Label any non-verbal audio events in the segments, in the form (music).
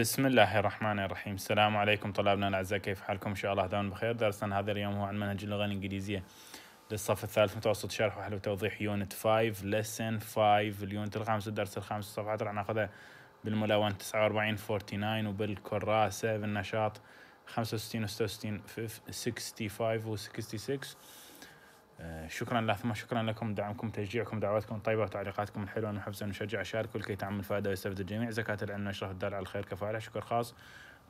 بسم الله الرحمن الرحيم السلام عليكم طلابنا الاعزاء كيف حالكم ان شاء الله دائما بخير درسنا هذا اليوم هو عن منهج اللغه الانجليزيه للصف الثالث متوسط شرح وحل وتوضيح يونت 5 لسن 5 اليونت الخامس الدرس الخامس الصفحات راح ناخذها بالملون 49 49 وبالكراسه بالنشاط 65 و 66 65 و 66 آه، شكرا لكم شكرا لكم دعمكم تشجيعكم دعواتكم الطيبه وتعليقاتكم الحلوه نحب نشجع شاركوا لكي تعمل فائده ويستفيد الجميع زكاه العلم نشرف الدال على الخير كفاله شكر خاص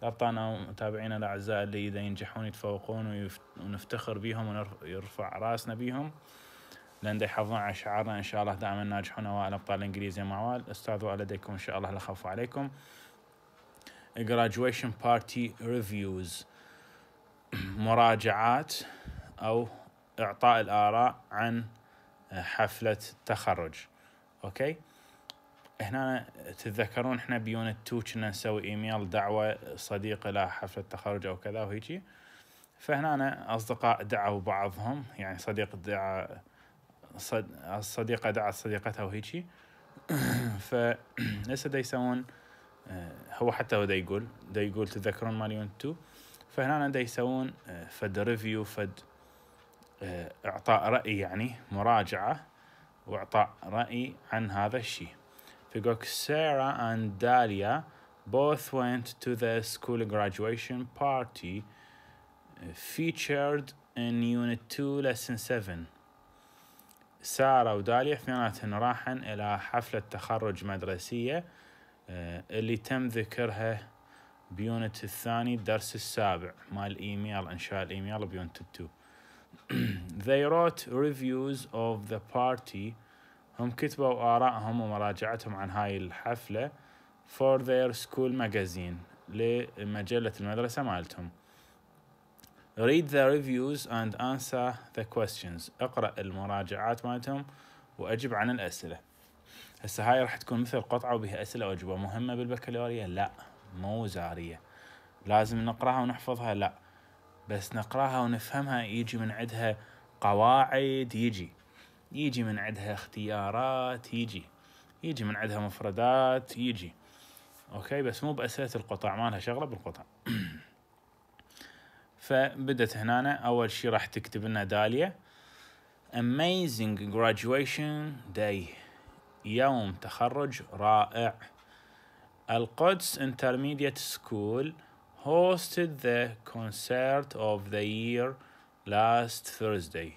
لابطانا ومتابعينا الاعزاء اللي اذا ينجحون يتفوقون ونفتخر بهم ونرفع راسنا بهم لان دا يحافظون على شعارنا ان شاء الله دائما ناجحون اوائل ابطال الانجليزيه مع اوائل استاذ والديكم ان شاء الله لا خوف عليكم graduation party reviews (clears throat) مراجعات او إعطاء الآراء عن آه، حفلة التخرج أوكي هنا تتذكرون احنا بيونت 2 كنا نسوي ايميل دعوة صديق الى حفلة تخرج او كذا وهيجي فهنا أنا اصدقاء دعوا بعضهم يعني صديق دعا صد... الصديقة دعت صديقتها وهيجي (clears throat) فهسه (clears throat) دا يسوون آه، هو حتى هو دا يقول دا يقول تتذكرون مال يونت 2 فهنا دا يسوون آه، فد ريفيو فد آه، إعطاء رأي يعني مراجعة وإعطاء رأي عن هذا الشيء فيقولك Sarah and Dahlia both went to the school graduation party uh, featured in unit 2 lesson 7 سارة وداليا اثنيناتهن راحن إلى حفلة تخرج مدرسية آه، اللي تم ذكرها بيونت الثاني الدرس السابع مال الإيميل انشاء الايميل بيونت التو (clears throat) they wrote reviews of the party هم كتبوا آرائهم ومراجعتهم عن هاي الحفلة for their school magazine لمجلة المدرسة مالتهم read the reviews and answer the questions اقرأ المراجعات مالتهم وأجب عن الأسئلة هسه هاي راح تكون مثل قطعة وبها أسئلة وأجوبة مهمة بالبكالوريا لا مو وزارية لازم نقرأها ونحفظها لا بس نقراها ونفهمها يجي من عندها قواعد يجي يجي من عندها اختيارات يجي يجي من عندها مفردات يجي اوكي بس مو باسئله القطع مالها شغله بالقطع (clears throat) فبدت هنا اول شي راح تكتب لنا داليا amazing graduation day يوم تخرج رائع القدس intermediate school hosted the concert of the year last Thursday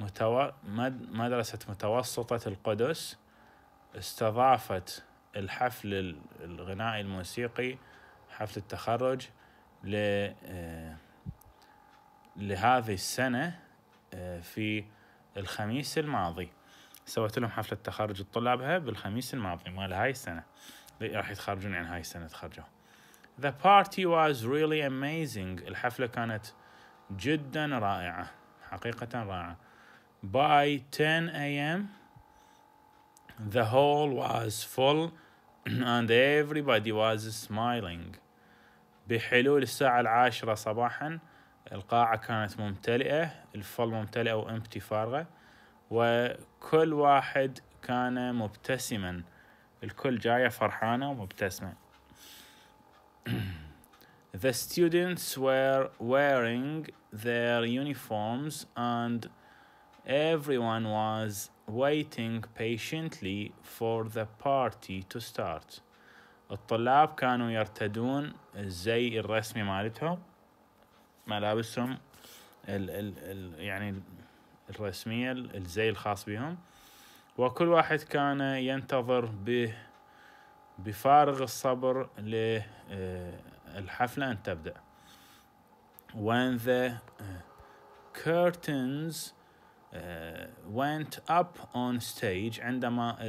متو... مد... مدرسة متوسطة القدس استضافت الحفل الغنائي الموسيقي حفل التخرج ل... آه، لهذه السنة آه، في الخميس الماضي سويت لهم حفلة تخرج الطلابها بالخميس الماضي مال هاي السنة راح يتخرجون عن يعني هاي السنة تخرجوا The party was really amazing. الحفلة كانت جدا رائعة حقيقة رائعة. By 10 a.m. the hall was full and everybody was smiling. بحلول الساعة العاشرة صباحا القاعة كانت ممتلئة الفل ممتلئة empty فارغة وكل واحد كان مبتسما الكل جاية فرحانة ومبتسمة the students were wearing their uniforms and everyone was waiting patiently for the party to start الطلاب كانوا يرتدون الزي الرسمي مالتهم ملابسهم ال ال ال يعني الرسمية الزي الخاص بهم وكل واحد كان ينتظر به بفارغ الصبر للحفلة آه، أن تبدأ when the آه، curtains آه، went up on stage عندما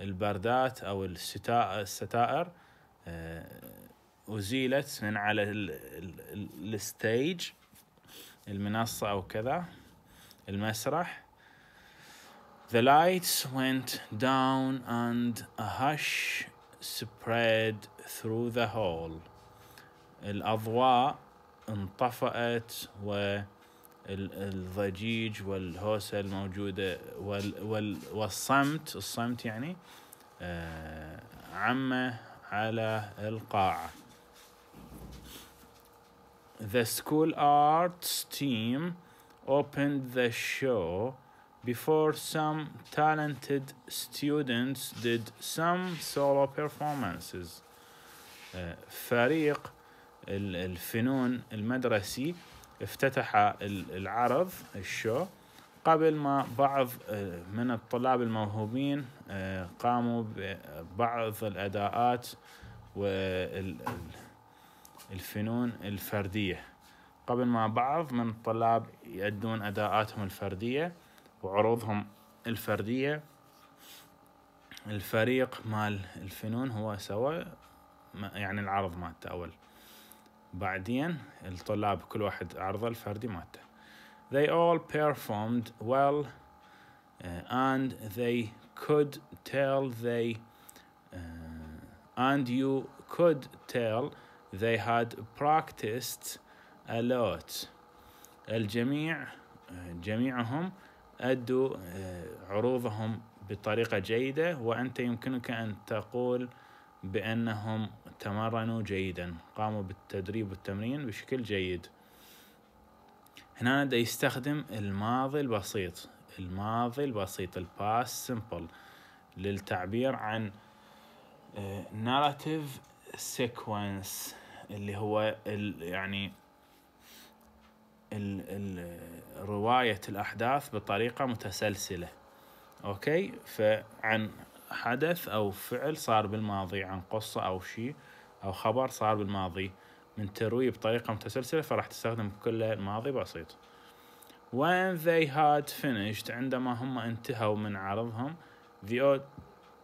البردات أو الستائر أزيلت من على الستيج المنصة أو كذا المسرح The lights went down and a hush spread through the hall. الأضواء انطفأت والضجيج والهوسة الموجودة والصمت الصمت يعني عم على القاعة. The school arts team opened the show before some talented students did some solo performances uh, فريق الفنون المدرسي افتتح العرض الشو قبل ما بعض آه، من الطلاب الموهوبين آه، قاموا ببعض الأداءات والفنون الفردية قبل ما بعض من الطلاب يؤدون أداءاتهم الفردية وعروضهم الفردية الفريق مال الفنون هو سوى يعني العرض مالته أول بعدين الطلاب كل واحد عرضه الفردي مالته They all performed well uh, and they could tell they uh, and you could tell they had practiced a lot الجميع uh, جميعهم أدوا آه، عروضهم بطريقة جيدة وأنت يمكنك أن تقول بأنهم تمرنوا جيدا قاموا بالتدريب والتمرين بشكل جيد هنا دا يستخدم الماضي البسيط الماضي البسيط الباس سمبل للتعبير عن آه، narrative sequence اللي هو يعني رواية الأحداث بطريقة متسلسلة أوكي فعن حدث أو فعل صار بالماضي عن قصة أو شيء أو خبر صار بالماضي من ترويه بطريقة متسلسلة فراح تستخدم كل الماضي بسيط when they had finished عندما هم انتهوا من عرضهم the,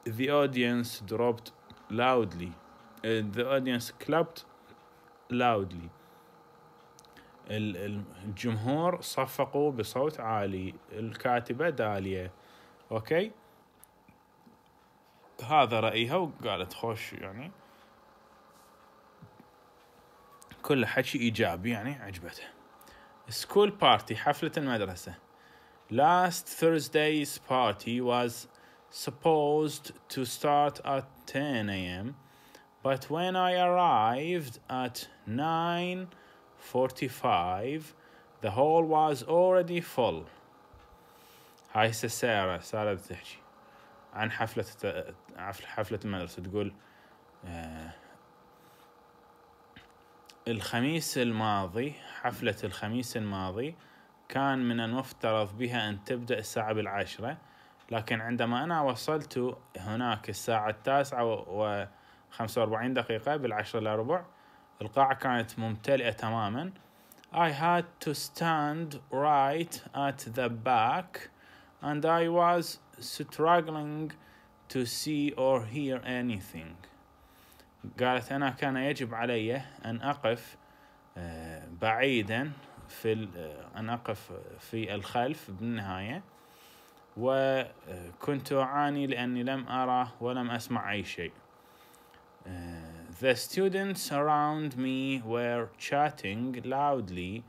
the audience dropped loudly uh, the audience clapped loudly الجمهور صفقوا بصوت عالي الكاتبة دالية أوكي هذا رأيها وقالت خوش يعني كل حكي إيجابي يعني عجبته سكول بارتي حفلة المدرسة Last Thursday's party was supposed to start at 10 a.m. But when I arrived at 9 45 The hall was already full هاي هسه سارة سارة بتحكي عن حفلة حفلة المدرسة تقول آه، الخميس الماضي حفلة الخميس الماضي كان من المفترض بها أن تبدأ الساعة بالعشرة لكن عندما أنا وصلت هناك الساعة التاسعة وخمسة وأربعين دقيقة بالعشرة الا ربع القاعة كانت ممتلئة تماما I had to stand right at the back and I was struggling to see or hear anything قالت أنا كان يجب علي أن أقف آه، بعيدا في آه، أن أقف في الخلف بالنهاية وكنت آه، أعاني لأني لم أرى ولم أسمع أي شيء The students around me were chatting loudly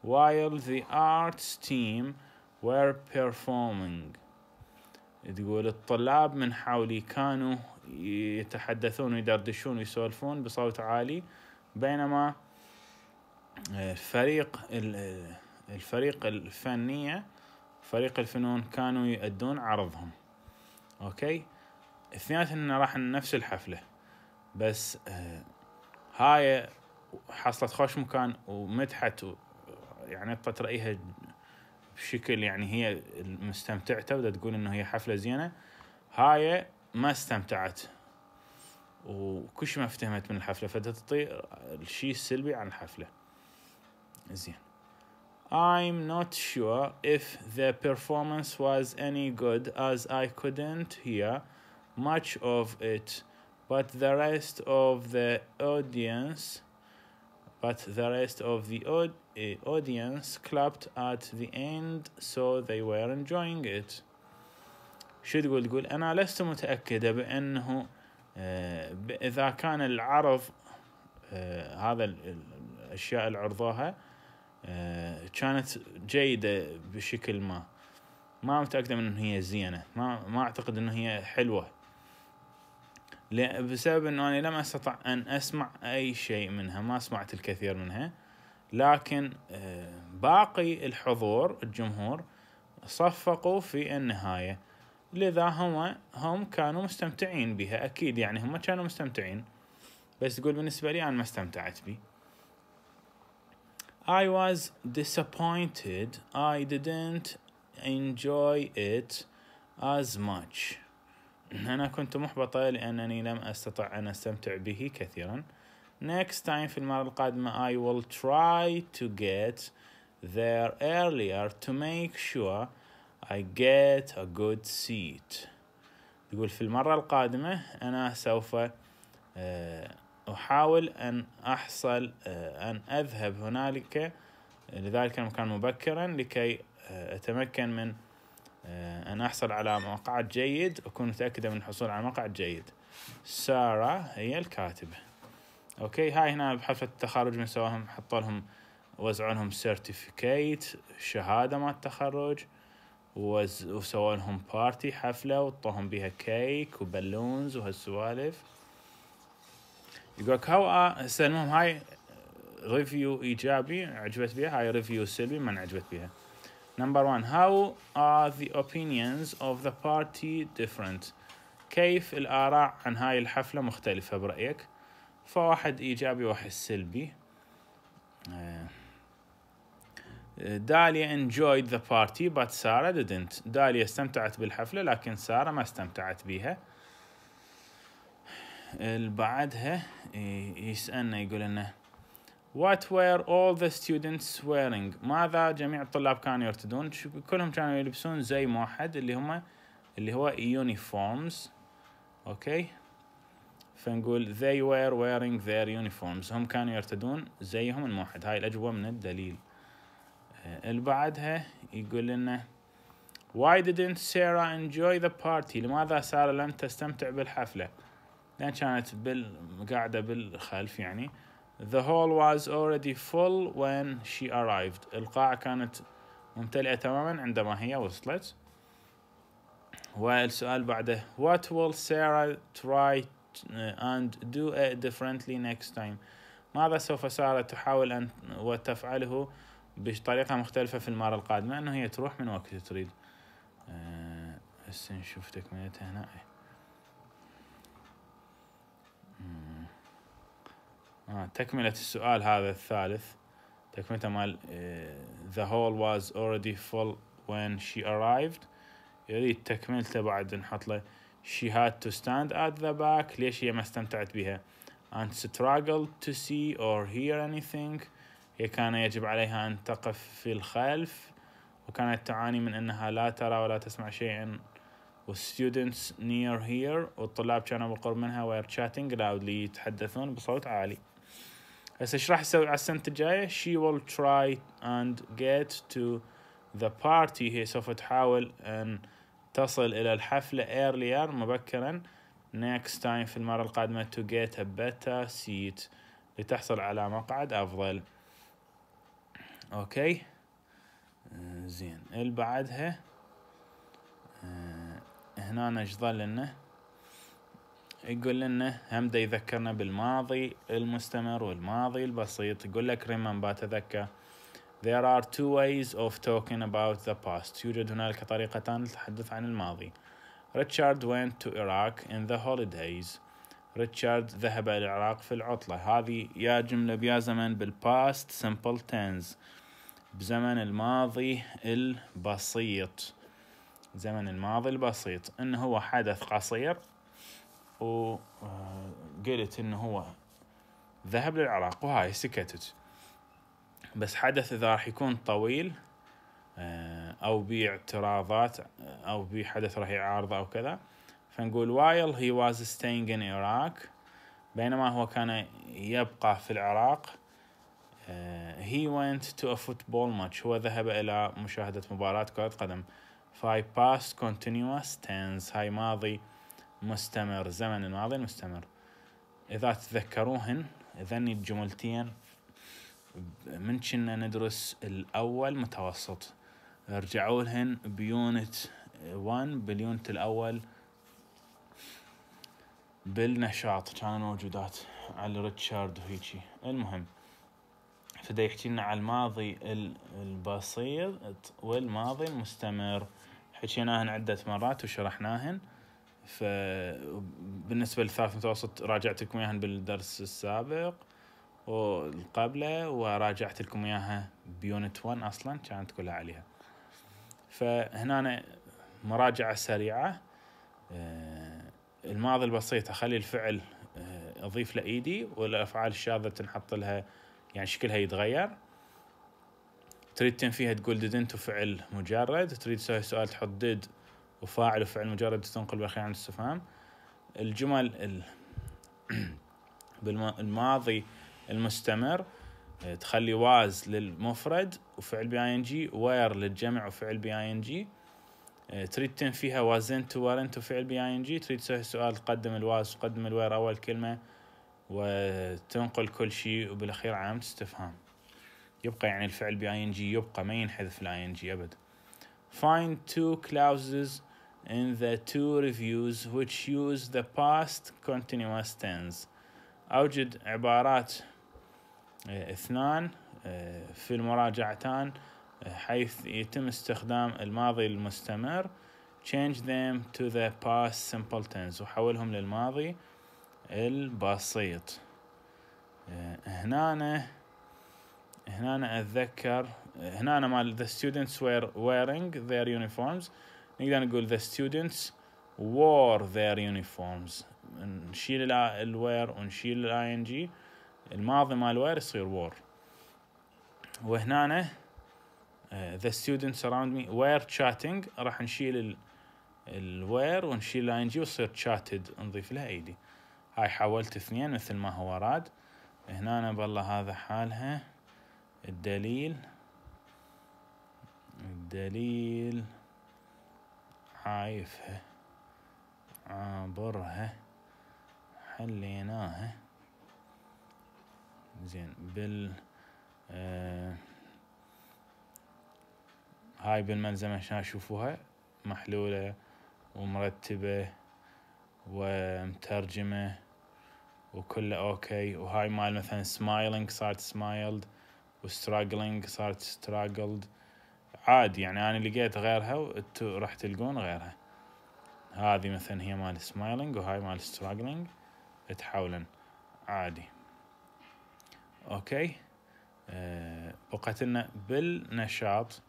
while the arts team were performing. تقول الطلاب من حولي كانوا يتحدثون ويدردشون ويسولفون بصوت عالي بينما الفريق آه، آه، الفريق الفنية فريق الفنون كانوا يؤدون عرضهم اوكي اثنين راح نفس الحفله بس آه، هاي حصلت خوش مكان ومدحت يعني اعطت رايها بشكل يعني هي مستمتعته بدها تقول انه هي حفله زينه هاي ما استمتعت وكل ما افتهمت من الحفله فتعطي الشيء السلبي عن الحفله زين I'm not sure if the performance was any good as I couldn't hear much of it but the rest of the audience but the rest of the eh, audience clapped at the end so they were enjoying it شو تقول تقول أنا لست متأكدة بأنه آه، إذا كان العرض آه، هذا الأشياء اللي عرضوها آه، كانت جيدة بشكل ما ما متأكدة من أنه هي زينة ما ما أعتقد أنه هي حلوة بسبب انه انا لم استطع ان اسمع اي شيء منها ما سمعت الكثير منها لكن آه، باقي الحضور الجمهور صفقوا في النهاية لذا هم هم كانوا مستمتعين بها أكيد يعني هم كانوا مستمتعين بس تقول بالنسبة لي أنا ما استمتعت بي I was disappointed I didn't enjoy it as much أنا كنت محبطة لأنني لم أستطع أن أستمتع به كثيرا Next time في المرة القادمة I will try to get there earlier to make sure I get a good seat يقول في المرة القادمة أنا سوف آه، أحاول أن أحصل آه، أن أذهب هنالك لذلك المكان مبكرا لكي آه، أتمكن من آه، أن أحصل على مقعد جيد أكون متأكدة من الحصول على مقعد جيد سارة هي الكاتبة أوكي هاي هنا بحفلة التخرج من سواهم حطوا لهم وزعوا لهم سيرتيفيكيت شهادة مال التخرج وسووا لهم بارتي حفلة وطوهم بيها كيك وبالونز وهالسوالف يقولك هوا آه، هسه هاي ريفيو ايجابي عجبت بيها هاي ريفيو سلبي ما عجبت بيها Number one, how are the opinions of the party different? كيف الآراء عن هاي الحفلة مختلفة برأيك؟ فواحد إيجابي وواحد سلبي. آه، داليا enjoyed the party but سارة didn't. داليا استمتعت بالحفلة لكن سارة ما استمتعت بيها. آه، بعدها إيه، يسألنا يقول انه What were all the students wearing? ماذا جميع الطلاب كانوا يرتدون؟ كلهم كانوا يلبسون زي موحد اللي هم اللي هو uniforms اوكي okay. فنقول they were wearing their uniforms هم كانوا يرتدون زيهم الموحد هاي الأجوبة من الدليل آه، اللي بعدها يقول لنا Why didn't Sarah enjoy the party لماذا سارة لم تستمتع بالحفلة لأن كانت بال... قاعدة بالخلف يعني The hall was already full when she arrived القاعة كانت ممتلئة تماما عندما هي وصلت والسؤال بعده What will Sarah try uh, and do differently next time ماذا سوف سارة تحاول أن وتفعله بطريقة مختلفة في المرة القادمة أنه هي تروح من وقت تريد هسه آه، نشوف تكملتها هنا إيه. آه تكملة السؤال هذا الثالث تكملته مال ذا هول واز اوريدي فول وين شي arrived يريد تكملته بعد نحط له she had to stand at the back ليش هي ما استمتعت بها and struggled to see or hear anything هي كان يجب عليها أن تقف في الخلف وكانت تعاني من أنها لا ترى ولا تسمع شيئا والstudents near here والطلاب كانوا بالقرب منها were chatting loudly يتحدثون بصوت عالي بس ايش راح يسوي على السنه الجايه she will try and get to the party هي سوف تحاول ان تصل الى الحفله earlier مبكرا next time في المره القادمه to get a better seat لتحصل على مقعد افضل اوكي آه، زين اللي بعدها آه، هنا ظل لنا يقول لنا هم دا يذكرنا بالماضي المستمر والماضي البسيط يقول لك remember تذكر There are two ways of talking about the past يوجد هنالك طريقتان للتحدث عن الماضي ريتشارد went to Iraq in the holidays ريتشارد ذهب إلى العراق في العطلة هذه يا جملة بيا زمن بالباست simple tense بزمن الماضي البسيط زمن الماضي البسيط إن هو حدث قصير وقلت انه هو ذهب للعراق وهاي سكتت بس حدث اذا راح يكون طويل آه، او اعتراضات آه، او حدث راح يعارضه او كذا فنقول while he was staying in Iraq بينما هو كان يبقى في العراق آه، he went to a football match هو ذهب إلى مشاهدة مباراة كرة قدم five past continuous tense هاي ماضي مستمر زمن الماضي المستمر إذا تذكروهن ذني الجملتين من كنا ندرس الأول متوسط رجعوا لهن بيونت 1 باليونت الأول بالنشاط كانوا موجودات على ريتشارد وهيجي المهم فدا يحكي لنا على الماضي البسيط والماضي المستمر حكيناهن عدة مرات وشرحناهن فبالنسبه للثالث متوسط راجعت لكم اياها بالدرس السابق والقبله وراجعت لكم اياها بيونت 1 اصلا كانت كلها عليها فهنا أنا مراجعه سريعه آه، الماضي البسيط اخلي الفعل آه، اضيف له ايدي والافعال الشاذه تنحط لها يعني شكلها يتغير تريد تنفيها تقول didn't وفعل مجرد تريد تسوي سؤال تحط did وفاعل وفعل مجرد تنقل بالأخير عن استفهام الجمل ال... (clears throat) بالماضي المستمر آه، تخلي واز للمفرد وفعل بي ان جي وير للجمع وفعل بي ان جي آه، تريد تنفيها وازنت وورنت وفعل بي ان جي تريد تسوي سؤال تقدم الواز تقدم الوير اول كلمه وتنقل كل شيء وبالاخير علامه استفهام يبقى يعني الفعل بي ان جي يبقى ما ينحذف الاي ان جي ابد find two clauses in the two reviews which use the past continuous tense أوجد عبارات اثنان في المراجعتان حيث يتم استخدام الماضي المستمر change them to the past simple tense وحولهم للماضي البسيط هنا هنا أتذكر هنا مال the students were wearing their uniforms نقدر نقول the students wore their uniforms نشيل ال were ونشيل ال ing الماضي مال were يصير wore وهنا uh, آه، the students around me were chatting راح نشيل ال الوير ونشيل ال ing ويصير chatted نضيف لها ايدي هاي حولت اثنين مثل ما هو راد هنا بالله هذا حالها الدليل الدليل عايفها عابرها حليناها زين بال آه هاي بالملزمة عشان اشوفوها محلولة ومرتبة ومترجمة وكله اوكي وهاي مال مثلا سمايلينج صارت سمايلد وستراجلينج صارت ستراجلد عادي يعني انا لقيت غيرها وانتو راح تلقون غيرها هذه مثلا هي مال سمايلينج وهاي مال ستراجلينج تحاولن عادي اوكي أه بقت لنا بالنشاط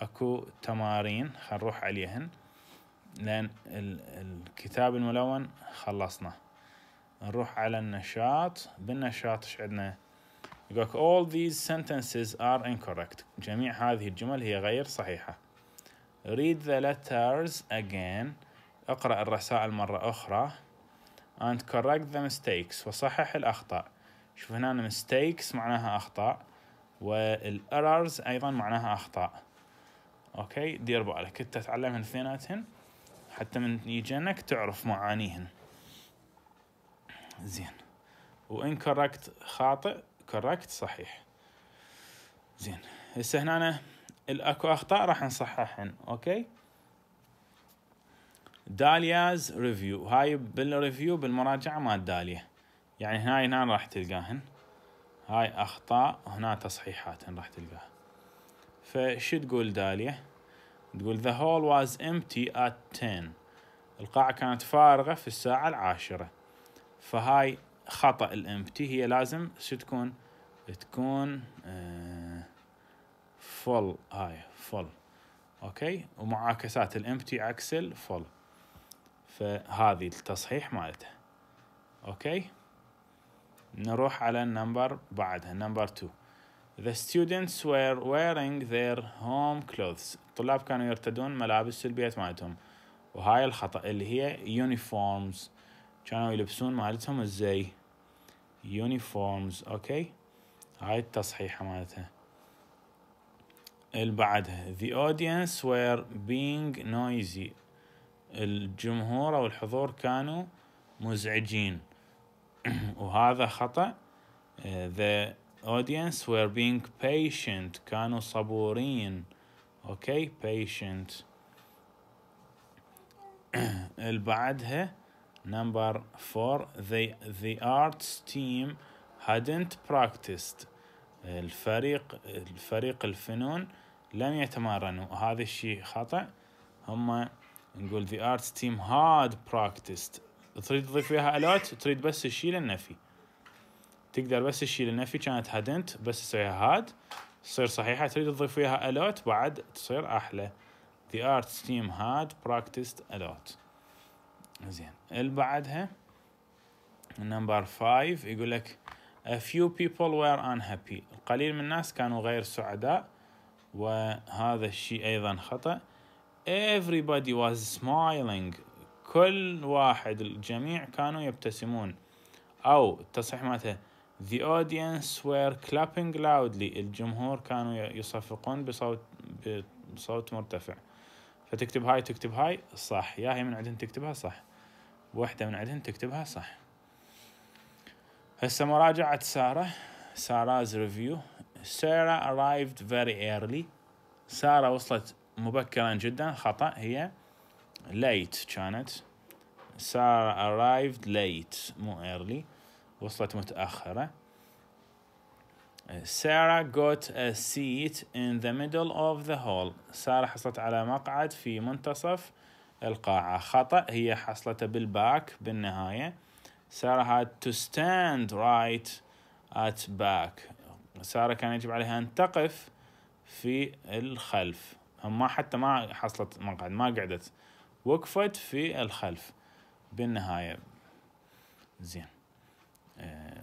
اكو تمارين خنروح عليهن لان الكتاب الملون خلصنا نروح على النشاط بالنشاط ايش عندنا يقول لك all these sentences are incorrect جميع هذه الجمل هي غير صحيحة read the letters again اقرأ الرسائل مرة أخرى and correct the mistakes وصحح الأخطاء شوف هنا mistakes معناها أخطاء errors أيضا معناها أخطاء أوكي دير بالك أنت تعلمهن اثنيناتهن حتى من يجنك تعرف معانيهن زين وانكوركت خاطئ كوركت صحيح زين هسه هنا أنا الاكو اخطاء راح نصححهن اوكي دالياز ريفيو هاي بالريفيو بالمراجعه مال داليا يعني هنا هنا راح تلقاهن هاي اخطاء هنا تصحيحات راح تلقاها فشو تقول داليا تقول the hall was empty at 10 القاعة كانت فارغة في الساعة العاشرة فهاي خطأ الامبتي هي لازم شو تكون تكون فل هاي فل اوكي ومعاكسات الامبتي عكس الفول فهذه التصحيح مالتها اوكي نروح على النمبر بعدها نمبر 2 The students were wearing their home clothes الطلاب كانوا يرتدون ملابس البيت مالتهم وهاي الخطأ اللي هي uniforms كانوا يلبسون مالتهم الزي يونيفورمز اوكي هاي التصحيحة مالتها اللي بعدها the audience were being noisy الجمهور او الحضور كانوا مزعجين (clears throat) وهذا خطأ uh, the audience were being patient كانوا صبورين اوكي okay, patient (clears throat) اللي بعدها Number four, they, the arts team hadn't practiced. الفريق الفريق الفنون لم يتمرنوا هذا الشيء خطأ هم نقول the arts team had practiced تريد تضيف فيها alot تريد بس تشيل النفي تقدر بس تشيل النفي كانت hadn't بس تسويها had تصير صحيحة تريد تضيف فيها a بعد تصير أحلى The arts team had practiced a lot زين اللي بعدها نمبر 5 يقول لك a few people were unhappy القليل من الناس كانوا غير سعداء وهذا الشيء ايضا خطأ everybody was smiling كل واحد الجميع كانوا يبتسمون او التصحيح مالته the audience were clapping loudly الجمهور كانوا يصفقون بصوت بصوت مرتفع فتكتب هاي تكتب هاي صح يا هي من عندن تكتبها صح واحدة من عندهم تكتبها صح هسه مراجعة سارة سارة's review سارة arrived very early سارة وصلت مبكرا جدا خطأ هي late كانت سارة arrived late مو early وصلت متأخرة سارة got a seat in the middle of the hall سارة حصلت على مقعد في منتصف القاعة خطأ هي حصلته بالباك بالنهاية سارة had to stand right at back سارة كان يجب عليها أن تقف في الخلف هم ما حتى ما حصلت مقعد ما قعدت وقفت في الخلف بالنهاية زين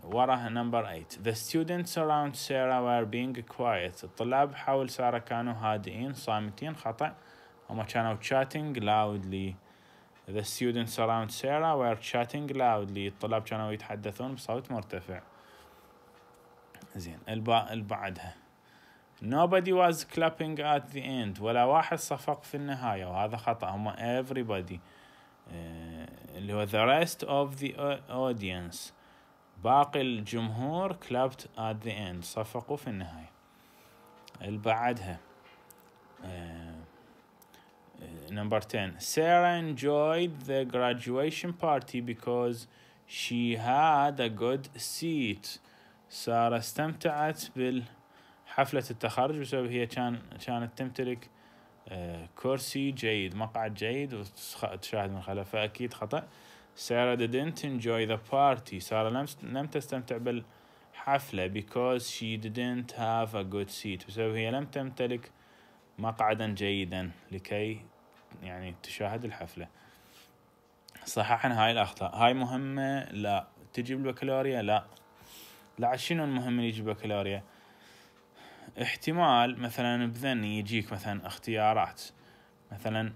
وراها نمبر 8 The students around Sarah were being quiet الطلاب حول سارة كانوا هادئين صامتين خطأ هما كانوا chatting loudly The students around Sarah were chatting loudly الطلاب كانوا يتحدثون بصوت مرتفع زين الب البعدها Nobody was clapping at the end ولا واحد صفق في النهاية وهذا خطأ هما everybody اللي هو the rest of the audience باقي الجمهور clapped at the end صفقوا في النهاية البعدها بعدها number 10 sarah enjoyed the graduation party because she had a good seat Sarah استمتعت بالحفلة التخرج بسبب هي كان كانت تمتلك كرسي جيد مقعد جيد وتشاهد من خلفه فأكيد خطأ Sarah didn't enjoy the party Sarah لم لم تستمتع بالحفلة because she didn't have a good seat بسبب هي لم تمتلك مقعدا جيدا لكي يعني تشاهد الحفلة صححا هاي الأخطاء هاي مهمة لا تجيب البكالوريا لا لا شنو المهم اللي يجيب بكالوريا احتمال مثلا بذني يجيك مثلا اختيارات مثلا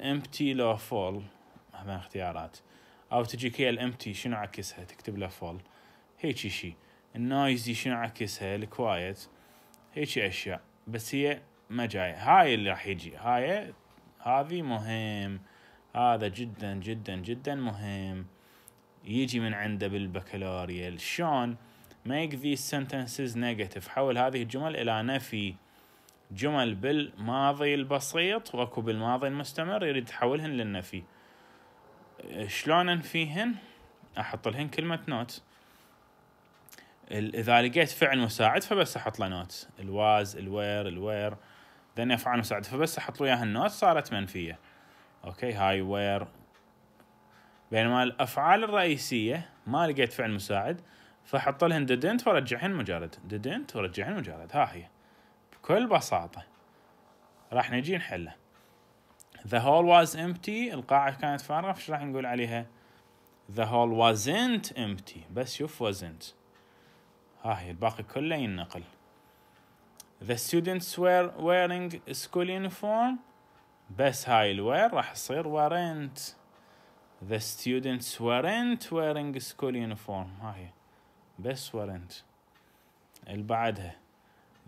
امتي لو فول مثلا اختيارات او تجيك هي الامتي شنو عكسها تكتب له فول هيك شي النويزي شنو عكسها الكوايت هيك اشياء بس هي ما جاي هاي اللي راح يجي هاي هذه مهم هذا جدا جدا جدا مهم يجي من عنده بالبكالوريا شلون make these sentences negative حول هذه الجمل إلى نفي جمل بالماضي البسيط واكو بالماضي المستمر يريد تحولهن للنفي شلون انفيهن احط لهن كلمة نوت اذا لقيت فعل مساعد فبس احط له نوت الواز الوير الوير ذن افعال مساعده فبس احط له اياها النوت صارت منفيه اوكي هاي وير بينما الافعال الرئيسيه ما لقيت فعل مساعد فحط لهن didn't ورجعهن مجرد didn't ورجعهن مجرد ها هي بكل بساطه راح نجي نحله the hall was empty القاعة كانت فارغة فش راح نقول عليها the hall wasn't empty بس شوف wasn't ها هي الباقي كله ينقل The students were wearing school uniform بس هاي الوير راح تصير weren't The students weren't wearing school uniform هاي بس weren't اللي بعدها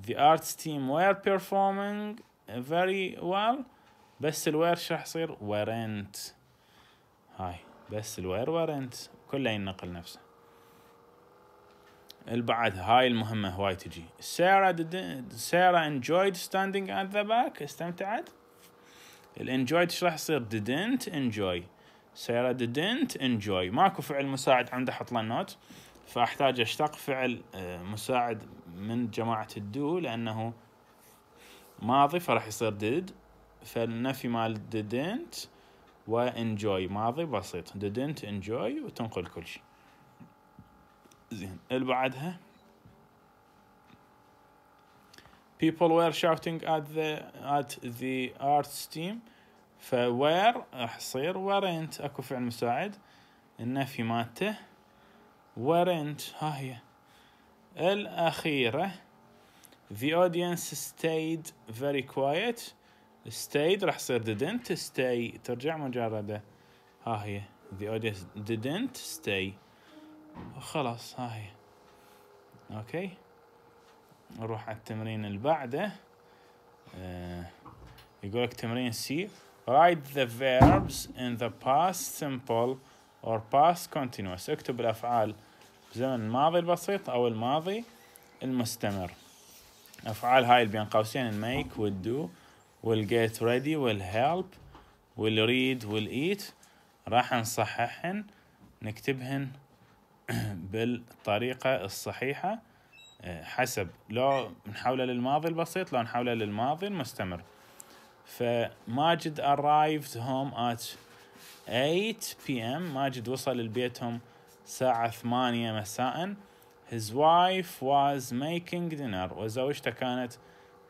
The arts team were performing very well بس الوير شو راح يصير weren't هاي بس الوير weren't كله ينقل نفسه بعد هاي المهمة هواي تجي سارة سارة enjoyed standing at the back استمتعت enjoyed ايش راح يصير didn't enjoy سارة didn't enjoy ماكو فعل مساعد عنده حط له نوت فاحتاج اشتق فعل آه، مساعد من جماعة الدو لانه ماضي فراح يصير did فالنفي مال didn't و enjoy ماضي بسيط didn't enjoy وتنقل كل شيء زين اللي بعدها people were shouting at the at the arts team ف where راح يصير weren't اكو فعل مساعد النفي مالته weren't ها هي الأخيرة the audience stayed very quiet stayed راح يصير didn't stay ترجع مجردة ها هي the audience didn't stay خلاص هاي اوكي نروح على التمرين اللي بعده آه يقولك تمرين سي write the verbs in the past simple or past continuous اكتب الافعال بزمن الماضي البسيط او الماضي المستمر افعال هاي بين قوسين الميك والدو والجيت ريدي والهيلب والريد والايت راح نصححهن نكتبهن (coughs) بالطريقة الصحيحة آه، حسب لو نحوله للماضي البسيط لو نحوله للماضي المستمر فماجد arrived home at 8 p.m. ماجد وصل لبيتهم ساعة ثمانية مساء his wife was making dinner وزوجته كانت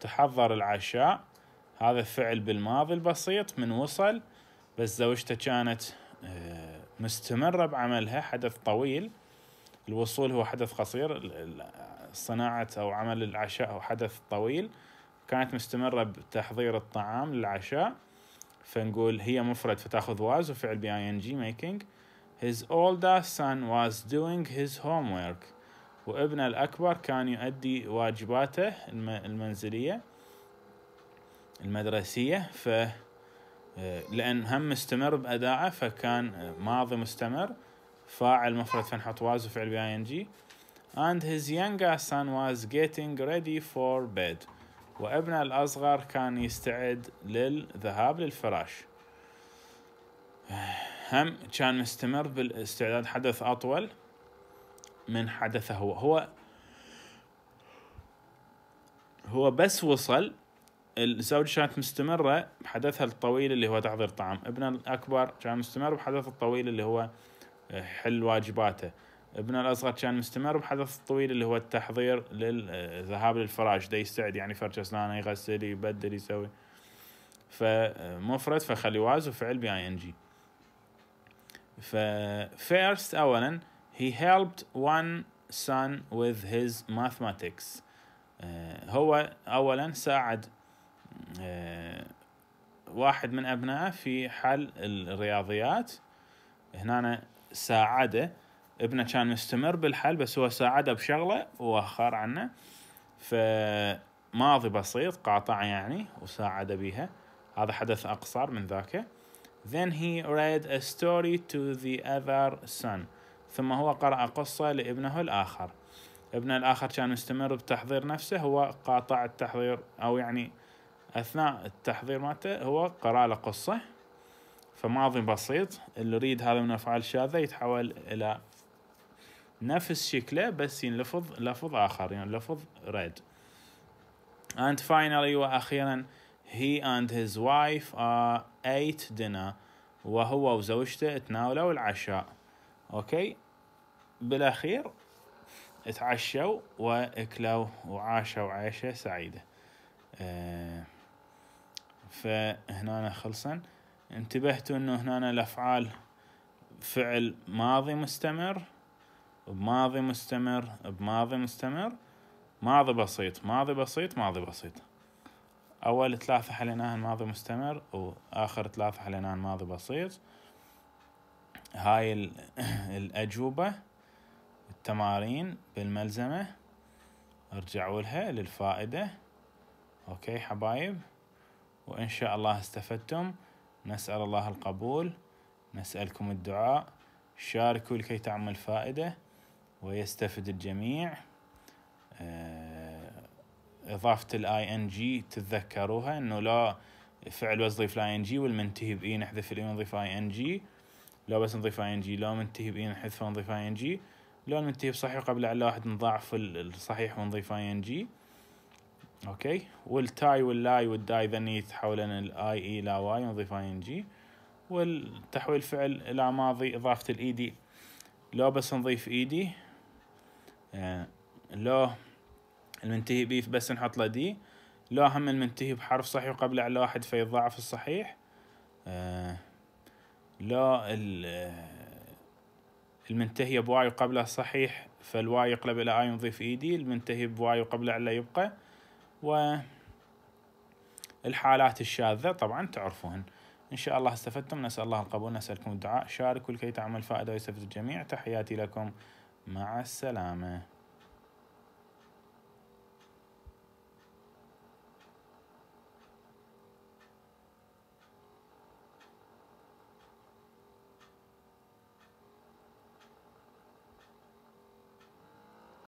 تحضر العشاء هذا فعل بالماضي البسيط من وصل بس زوجته كانت آه، مستمرة بعملها حدث طويل الوصول هو حدث قصير صناعة أو عمل العشاء هو حدث طويل كانت مستمرة بتحضير الطعام للعشاء فنقول هي مفرد فتاخذ was وفعل بـ ing making his oldest son was doing his homework وابنه الأكبر كان يؤدي واجباته المنزلية المدرسية ف آه، لأن هم مستمر بأداءه فكان آه، ماضي مستمر فاعل مفرد فنحط was وفعل جي and his younger son was getting ready for bed وابنه الأصغر كان يستعد للذهاب للفراش هم كان مستمر بالاستعداد حدث أطول من حدثه هو هو هو بس وصل الزوجة كانت مستمرة بحدثها الطويل اللي هو تحضير طعام ابنه الأكبر كان مستمر بحدثه الطويل اللي هو حل واجباته ابن الأصغر كان مستمر بحدث طويل اللي هو التحضير للذهاب للفراش ده يستعد يعني فرش أسنانه يغسل يبدل يسوي فمفرد فخلي واز وفعل بي اي ان جي ففيرست اولا هي هيلبت وان son وذ هيز ماثماتكس هو اولا ساعد آه، واحد من ابنائه في حل الرياضيات هنا ساعده ابنه كان مستمر بالحل بس هو ساعده بشغله واخر عنه فماضي بسيط قاطع يعني وساعده بيها هذا حدث اقصر من ذاك then he read a story to the other son ثم هو قرأ قصة لابنه الآخر ابنه الآخر كان مستمر بتحضير نفسه هو قاطع التحضير أو يعني أثناء التحضير مالته هو قرأ له قصة فماضي بسيط الريد هذا من الافعال الشاذه يتحول الى نفس شكله بس ينلفظ لفظ اخر يعني لفظ ريد and finally واخيرا he and his wife are ate dinner وهو وزوجته تناولوا العشاء اوكي بالاخير اتعشوا واكلوا وعاشوا عيشه سعيده أه فهنا خلصا انتبهتوا انه هنا الافعال فعل ماضي مستمر بماضي مستمر بماضي مستمر ماضي بسيط ماضي بسيط ماضي بسيط اول ثلاثة حليناها ماضي مستمر واخر ثلاثة حليناها ماضي بسيط هاي (coughs) الاجوبة التمارين بالملزمة ارجعوا لها للفائدة اوكي حبايب وان شاء الله استفدتم نسأل الله القبول نسألكم الدعاء شاركوا لكي تعمل فائدة ويستفد الجميع آه، إضافة الاي ان جي تتذكروها انه لا فعل بس نضيف الاي ان جي والمنتهي باي نحذف الاي ونضيف اي ان جي لو بس نضيف اي ان جي لو منتهي باي نحذفه ونضيف اي ان جي لو المنتهي بصحيح قبل على واحد نضاعف الصحيح ونضيف اي ان جي اوكي والتاي واللاي والداي ذني يتحولن الاي اي الى واي اي ان جي والتحويل فعل الى ماضي اضافه الاي دي e لو بس نضيف اي دي لو المنتهي بي بس نحط له دي لو هم المنتهي بحرف صحيح وقبل على واحد فيضاعف الصحيح آه، لو آه، المنتهي بواي وقبله صحيح فالواي يقلب الى اي ونضيف اي e دي المنتهي بواي وقبله على يبقى والحالات الشاذة طبعا تعرفون إن شاء الله استفدتم نسأل الله القبول نسألكم الدعاء شاركوا لكي تعمل فائدة ويستفيد الجميع تحياتي لكم مع السلامة